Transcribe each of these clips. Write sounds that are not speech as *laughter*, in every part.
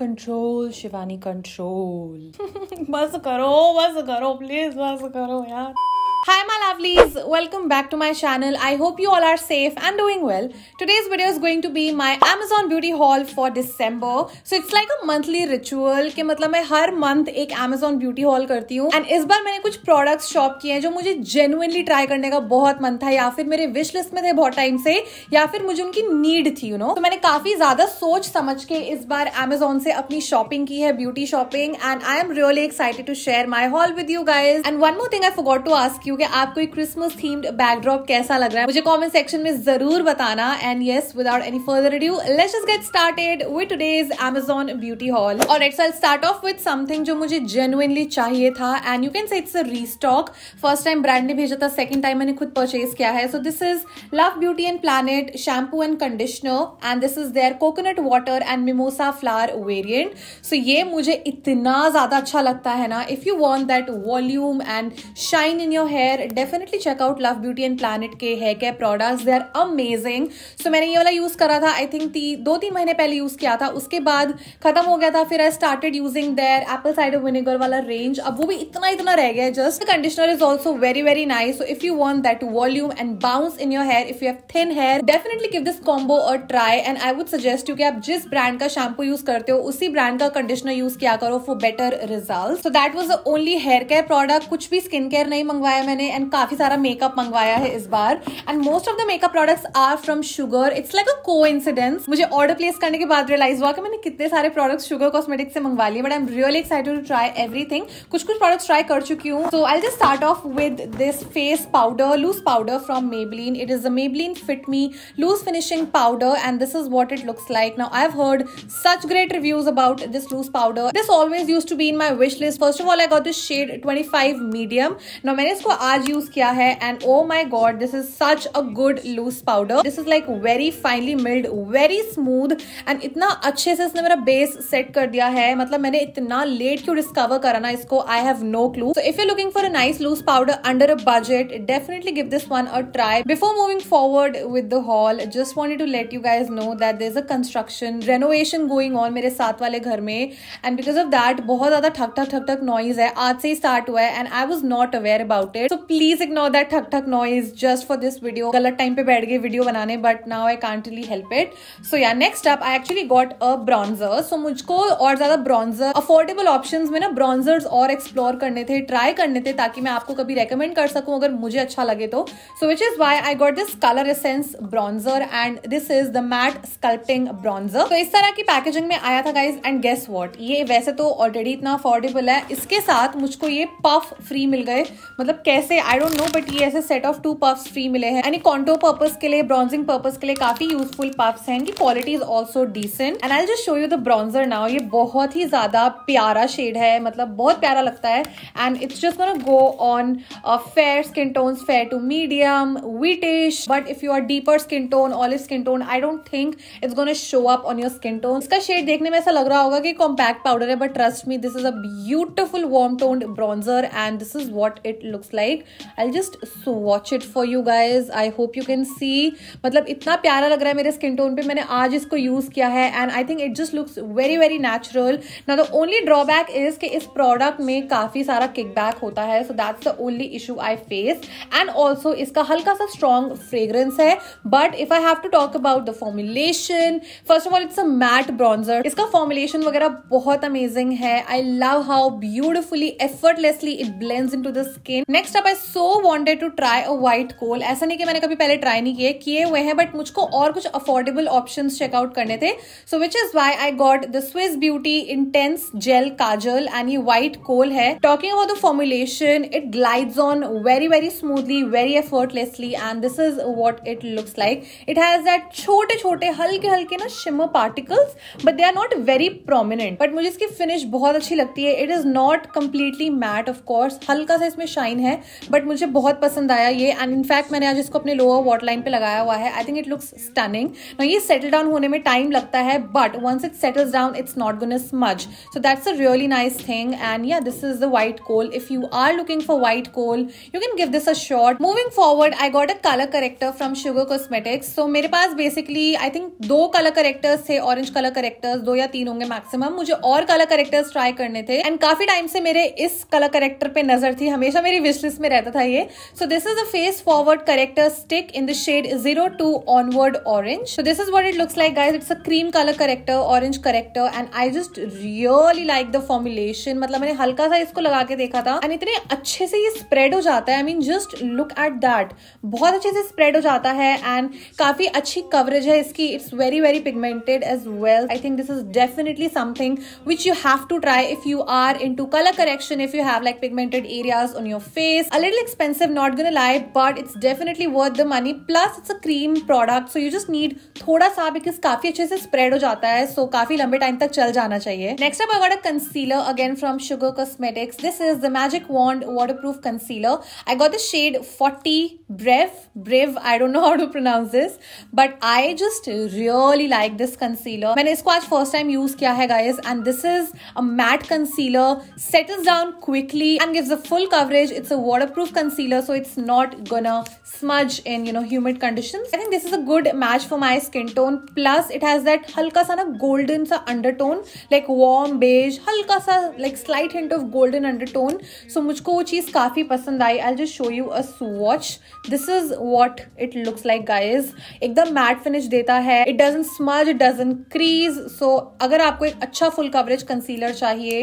Control Shivani control bus करो बस करो प्लीज बस करो यार Hi my lovelies, welcome back to my channel. I hope you all are safe and doing well. Today's video is going to be my Amazon beauty haul for December. So it's like a monthly ritual ke matlab मैं har month ek Amazon beauty haul karti hu and is bar maine kuch products shop kiye hain jo mujhe genuinely try karne ka bahut man tha ya fir mere wish list mein the bahut time se ya fir mujhe unki need thi you know तो maine kafi zyada soch samajh ke is bar Amazon se apni shopping ki hai beauty shopping and i am really excited to share my haul with you guys and one more thing i forgot to ask you क्योंकि आपको Christmas themed backdrop कैसा लग रहा है मुझे comment section में जरूर बताना and yes without any further ado let's just get started with today's Amazon beauty haul और it's I start off with something जो मुझे जेनुअनली चाहिए था and you can say it's a restock first time brand ने भेजा था second time मैंने खुद परचेज किया है so this is love beauty and planet shampoo and conditioner and this is their coconut water and mimosa flower variant so ये मुझे इतना ज्यादा अच्छा लगता है ना if you want that volume and shine in your hair hair definitely check out love beauty and planet के hair care products they are amazing so मैंने ये वाला यूज़ करा था आई थिंक ती, दो तीन महीने पहले यूज़ किया था उसके बाद खत्म हो गया था फिर I started using their apple cider vinegar वाला रेंज अब वो भी इतना इतना रह गया just conditioner is also very very nice so if you want that volume and bounce in your hair if you have thin hair definitely give this combo और try and I would suggest you कि आप जिस brand का shampoo use करते हो उसी brand का conditioner use किया करो for better result so that was the only hair care product कुछ भी स्किन केयर नहीं मंगवाया मैंने एंड काफ़ी सारा मेकअप मंगवाया है इस बार and most of the makeup products are from Sugar it's like a को मुझे ऑर्डर प्लेस करने के बाद रियलाइज हुआ कि मैंने कितने सारे प्रोडक्ट्स शुगर कॉस्मेटिक्स से मंगवा लिए but I am really excited to try everything कुछ कुछ प्रोडक्ट्स ट्राई कर चुकी हूँ so I just start off with this face powder loose powder from Maybelline it is the Maybelline fit me loose finishing powder and this is what it looks like now I have heard such great reviews about this loose powder this always use to be in my wish list first of all I got this shade twenty five medium ना मैंने इसको आज use किया है and oh my god this is such a good loose powder this is like very finally milled very smooth and इतना अच्छे से इसने मेरा बेस सेट कर दिया है मतलब मैंने इतना लेट क्यों डिस्कवर करा ना इसको I have no clue if you looking for a nice loose powder under a budget definitely give this one a try before moving forward with the haul just wanted to let you guys know that there is a construction renovation going on मेरे साथ वाले घर में and because of that बहुत ज्यादा ठक ठक ठक ठक नॉइज है आज से ही स्टार्ट हुआ है and I was not aware about it so please ignore that ठक ठक noise just for this video गलत टाइम पे बैठ गए वीडियो बनाने but now I can't really help it so yeah next up I actually got a bronzer so मुझको और ज्यादा ब्रॉन्जर अफोर्डेबल ऑप्शन में ना ब्रॉन्जर्स और एक्सप्लोर करने थे ट्राई करने थे ताकि मैं आपको कभी रेकमेंड कर सकूं अगर मुझे अच्छा लगे तो so which is why I got this Colour Essence bronzer and this is the matte sculpting bronzer तो इस तरह की पैकेजिंग में आया था गाइज एंड गेस वॉट ये वैसे तो ऑलरेडी इतना अफोर्डेबल है इसके साथ मुझको ये पफ फ्री मिल गए मतलब कैसे ऐसे आई डोंट नो बट ये ऐसे set of two puffs free मिले हैं यानी कॉन्टो पर्पज के लिए ब्रॉन्जिंग पर्पज के लिए काफी यूजफुल पफ्स हैं इनकी quality is also decent and I just show you the bronzer now ये बहुत ही ज्यादा प्यारा शेड है मतलब बहुत प्यारा लगता है and it's just no go on fair skin tones fair to medium wheatish but if you are deeper skin tone olive skin tone I don't think it's gonna show up on your skin tone इसका shade देखने में ऐसा लग रहा होगा कि compact powder है but trust me this is a beautiful warm toned bronzer and this is what it looks like like I just so watch it for you guys I hope you can see मतलब इतना प्यारा लग रहा है मेरे skin tone पे मैंने आज इसको यूज़ किया है and I think it just looks very very natural ना द ओनली ड्रॉबैक इज कि इस प्रोडक्ट में काफ़ी सारा किकबैक होता है so that's the only issue I face and also इसका हल्का सा स्ट्रॉन्ग फ्रेग्रेंस है but if I have to talk about the formulation first of all it's a matte bronzer इसका फॉर्मुलेशन वगैरह बहुत अमेजिंग है I love how beautifully effortlessly it blends in to the skin next next अब आई सो wanted to try a white कोल ऐसा नहीं कि मैंने कभी पहले ट्राई नहीं किए किए हुए हैं बट मुझको और कुछ अफोर्डेबल ऑप्शन चेकआउट करने थे so which is why I got the Swiss Beauty intense gel kajal and ये व्हाइट कोल है talking about the formulation it glides on very very smoothly very effortlessly and this is what it looks like it has that छोटे छोटे हल्के हल्के ना shimmer particles but they are not very prominent but मुझे इसकी finish बहुत अच्छी लगती है it is not completely matte of course हल्का सा इसमें शाइन है बट मुझे बहुत पसंद आया ये एंड इनफैक्ट मैंने आज इसको अपने लोअर वॉट लाइन पे लगाया हुआ है I think it looks stunning ये सेटल डाउन होने में टाइम लगता है but once it settles down it's not gone as much so that's a really nice thing and yeah this is the white kohl if you are looking for white kohl you can give this a shot moving forward I got a colour corrector from Sugar cosmetics so मेरे पास basically I think दो colour correctors थे orange colour correctors दो या तीन होंगे maximum मुझे और कलर करेक्टर्स ट्राई करने थे एंड काफी टाइम से मेरे इस कलर करेक्टर पे नजर थी हमेशा मेरी विशलिस में रहता था ये so this is a face forward corrector stick in the shade zero two onward orange so this is what it looks like guys it's a cream colour corrector orange corrector and I just really like the formulation मतलब मैंने हल्का सा इसको लगा के देखा था and इतने अच्छे से ये स्प्रेड हो जाता है I mean just look at that बहुत अच्छे से स्प्रेड हो जाता है एंड काफी अच्छी कवरेज है इसकी it's very very pigmented as well I think this is definitely something which you have to try if you are into colour correction if you have like pigmented areas on your face a little expensive not gonna lie but it's definitely worth the money plus it's a cream product so you just need thoda sa because kafi acche se spread ho jata hai so kafi lambe time tak chal jana chahiye next up i got a concealer again from sugar cosmetics this is the magic wand waterproof concealer i got the shade 40 brev brev i don't know how to pronounce this but i just really like this concealer maine isko aaj first time use kiya hai guys and this is a matte concealer settles down quickly and gives a full coverage it's a waterproof concealer so it's not gonna smudge in you know humid conditions i think this is a good match for my skin tone plus it has that halka sa na golden sa undertone like warm beige halka sa like slight hint of golden undertone so mujhko wo cheez kafi pasand aayi i'll just show you a swatch this is what it looks like guys ekdam matte finish deta hai it doesn't smudge it doesn't crease so agar aapko ek acha full coverage concealer chahiye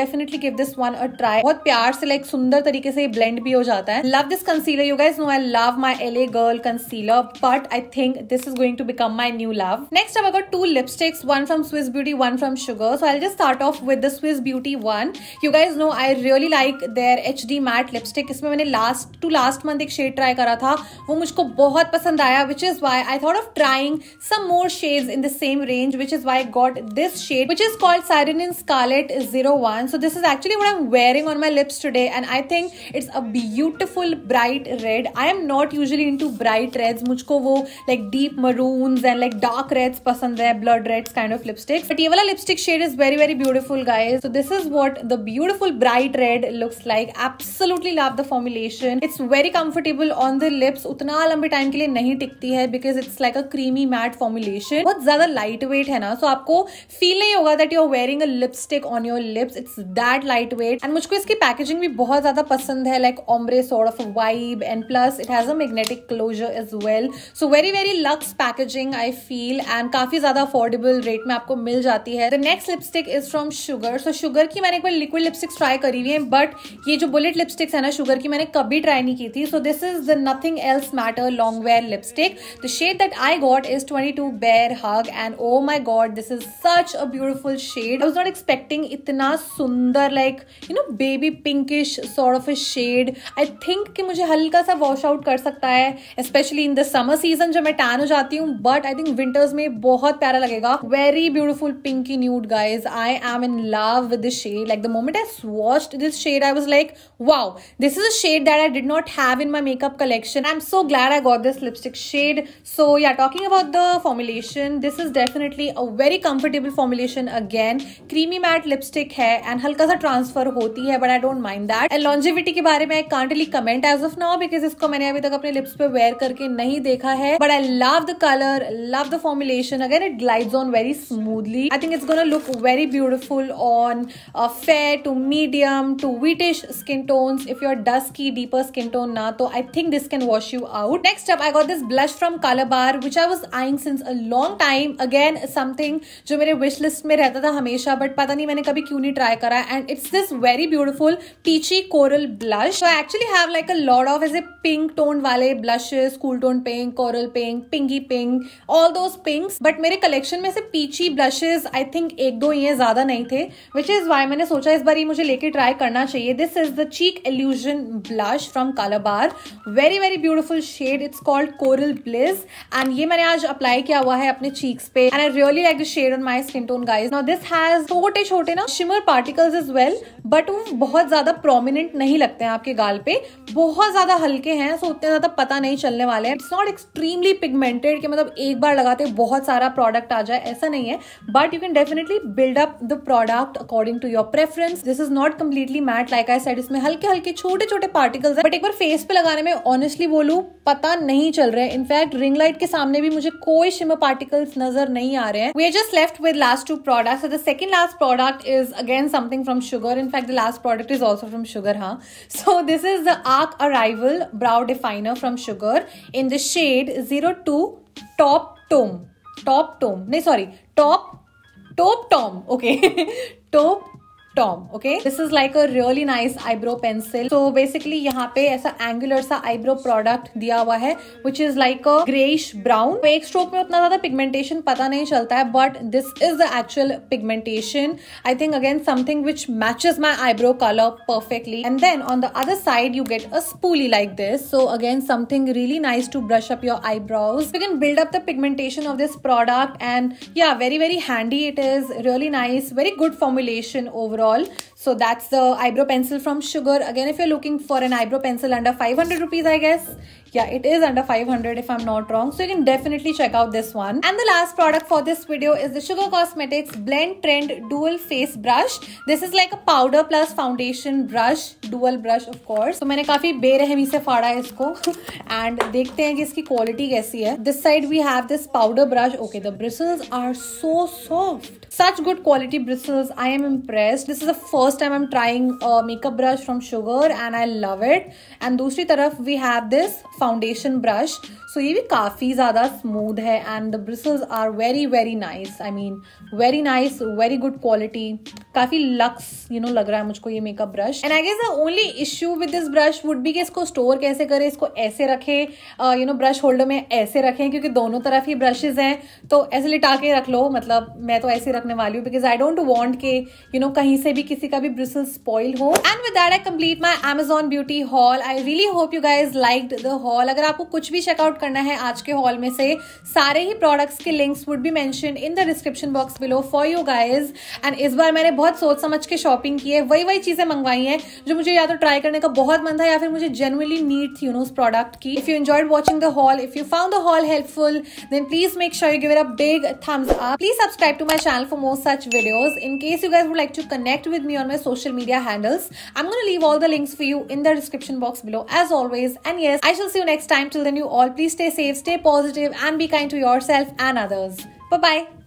definitely give this one a try bahut pyar se like, sundar tarike se blend blend भी हो जाता है love this concealer you guys know I love my L A girl concealer but I think this is going to become my new love next अब अगर two lipsticks one from Swiss Beauty one from Sugar so I just start off with the Swiss Beauty one you guys know I really like their H D matte lipstick इसमें मैंने last to last month एक shade try करा था वो मुझको बहुत पसंद आया which is why I thought of trying some more shade in the same range which is why got this shade which is called Siren in Scarlet 01. So this is actually what I'm wearing on my lips today and I think it's a beautiful bright red I am not usually into bright reds मुझको वो like deep maroon and like dark reds पसंद है blood reds kind of lipstick but ये वाला lipstick shade is very very beautiful guy so this is what the beautiful bright red looks like absolutely love the formulation it's very comfortable on the lips उतना लंबे time के लिए नहीं टिकती है because it's like a creamy matte formulation बहुत ज्यादा light weight है ना सो so आपको फील नहीं होगा that you are wearing a lipstick on your lips it's that lightweight and मुझको इसकी पैकेजिंग भी बहुत ज्यादा पसंद है like ombre sort of a vibe and plus it has a magnetic closure as well so very very luxe packaging I feel and काफी ज़्यादा affordable rate में आपको मिल जाती है the next lipstick is from sugar so sugar की मैंने एक बार liquid lipsticks try करी हुई है but ये जो bullet lipsticks है ना sugar की मैंने कभी try नहीं की थी so this is the nothing else matter long wear lipstick the shade that I got is 22 bear hug and oh my god this is such a beautiful shade I was not expecting itna sundar like you know baby pinkish sort of a shade shade I think कि मुझे हल्का सा wash out कर सकता है specially in the summer season जब मैं tan हो जाती हूँ बट आई थिंक विंटर्स में बहुत प्यारा लगेगा very beautiful pinky nude guys I am in love with this shade like the moment I watched this shade I was like wow this is a shade that I did not have in my makeup collection I am so glad I got this lipstick shade so yeah talking about the formulation this is definitely a very comfortable formulation again creamy matte lipstick है and हल्का सा transfer होती है but I don't mind that and longevity के बाद बारे में can't really comment as of now because इसको मैंने अभी तक अपने लिप्स पे वेयर करके नहीं देखा है but I love the colour love the formulation again it glide on very smoothly I think it's gonna look very beautiful on fair to medium to wheatish skin tones if dusky deeper skin tone ना तो I think this can wash you out next अब I got this blush from Colorbar which I was eyeing since a long time again something जो मेरे wish list में रहता था हमेशा but पता नहीं मैंने कभी क्यों नहीं ट्राई करा and it's this very beautiful peachy coral blush blush. So actually have like a lot of as a pink tone वाले blushes cool tone pink coral pink pinky pink all those pinks but मेरे collection में से पीची blushes I think एक दो ये ज्यादा नहीं थे विच इज वाई मैंने सोचा इस बार ये मुझे लेके ट्राई करना चाहिए this is the cheek illusion blush from Colorbar very very beautiful shade it's called coral bliss and ये मैंने आज अप्लाई किया हुआ है अपने चीक्स पे and I really like the shade on my skin tone guys now this has छोटे छोटे ना shimmer particles as well but वो बहुत ज्यादा प्रोमिनेंट नहीं लगते हैं आपके गाल पे बहुत ज्यादा हल्के हैं सो उतने ज्यादा पता नहीं चलने वाले हैं इट्स नॉट एक्सट्रीमली पिगमेंटेड कि मतलब एक बार लगाते बहुत सारा प्रोडक्ट आ जाए ऐसा नहीं है but you can definitely build up the product according to your preference this is not completely matte like I said इसमें हल्के हल्के छोटे छोटे पार्टिकल्स है बट एक बार फेस पे लगाने में ऑनेस्टली बोलू पता नहीं चल रहा है इनफैक्ट रिंग लाइट के सामने भी मुझे कोई शिमर पार्टिकल्स नजर नहीं आ रहे हैं we are just left with last two product the second last product is again something from Sugar in fact the last product is also from Sugar हाँ so So this is the Arc Arrival Brow Definer from Sugar in the shade 02 Top Tome. Top Tome. No, sorry. Top Top Tom. Okay. *laughs* top Tom okay this is like a really nice eyebrow pencil तो basically यहाँ पे ऐसा angular सा eyebrow product दिया हुआ है which is like a greyish brown एक stroke में उतना ज्यादा पिगमेंटेशन पता नहीं चलता है but this is the actual pigmentation I think again something which matches my eyebrow colour perfectly and then on the other side you get a spoolie like this so again something really nice to brush up your eyebrows you can build up the pigmentation of this product and yeah very very handy it is really nice very good formulation overall all. so that's the eyebrow pencil from sugar again if you're looking for an eyebrow pencil under 500 rupees i guess yeah it is under 500 if i'm not wrong so you can definitely check out this one and the last product for this video is the sugar cosmetics blend trend dual face brush this is like a powder plus foundation brush dual brush of course so मैंने काफी this *laughs* and let हैं quality. this side we have this powder brush okay the bristles are so soft such good quality bristles. I am impressed. This is the first time I'm trying a makeup brush from Sugar and I love it. And dusri taraf we have this foundation brush. सो ये भी काफ़ी ज़्यादा smooth है and the bristles are very very nice I mean very nice very good quality काफ़ी luxe you know लग रहा है मुझको ये makeup brush and I guess the only issue with this brush would भी कि इसको स्टोर कैसे करें इसको ऐसे रखें यू नो ब्रश होल्डर में ऐसे रखें क्योंकि दोनों तरफ ही ब्रशेज हैं तो ऐसे लिटा के रख लो मतलब मैं तो ऐसे रखने वाली हूँ बिकॉज आई डोंट वॉन्ट के यू नो कहीं से भी किसी का भी ब्रिसल स्पॉइल हो and with that I complete my Amazon beauty haul I really hope you guys like the haul अगर आपको कुछ भी चेकआउट करना है आज के हॉल में से सारे ही प्रोडक्ट्स के links would be mentioned in the description box below for you guys and इस बार मैंने बहुत सोच समझ के शॉपिंग की है वही वही चीज़ें मंगवाई हैं जो मुझे या तो ट्राई करने का बहुत मन था या फिर मुझे जेनुअली नीड थी उस प्रोडक्ट की if you enjoyed watching the haul if you found the haul helpful then please make sure you give it a big thumbs up please subscribe to my channel for more such videos in case you guys would like to connect with me on my social media handles I am to leave all the links for you in the description box below as always. And yes, I shall see you next time. Till then, you all stay safe, stay positive, and be kind to yourself and others. Bye bye.